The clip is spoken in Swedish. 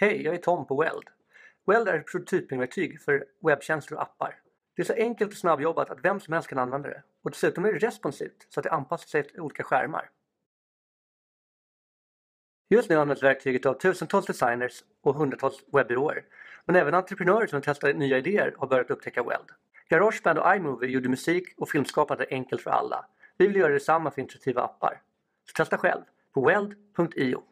Hej, jag är Tom på Weld. Weld är ett prototypingverktyg för webbtjänster och appar. Det är så enkelt och snabbjobbat att vem som helst kan använda det. Och dessutom är det responsivt så att det anpassar sig till olika skärmar. Just nu används verktyget av tusentals designers och hundratals webbyråer. Men även entreprenörer som testar nya idéer har börjat upptäcka Weld. Garageband och iMovie gjorde musik och filmskapande enkelt för alla. Vi vill göra detsamma för intuitiva appar. Så testa själv på weld.io.